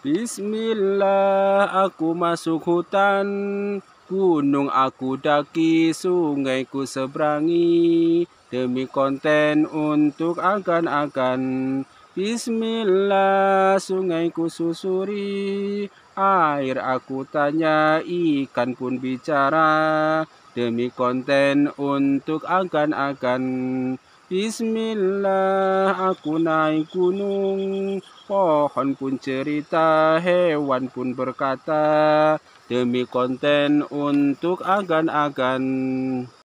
Bismillah aku masuk hutan Gunung aku daki sungai ku seberangi Demi konten untuk akan-akan Bismillah sungai ku susuri Air aku tanya ikan pun bicara Demi konten untuk akan-akan Bismillah aku naik gunung Pohon pun cerita hewan pun berkata Demi konten untuk agan-agan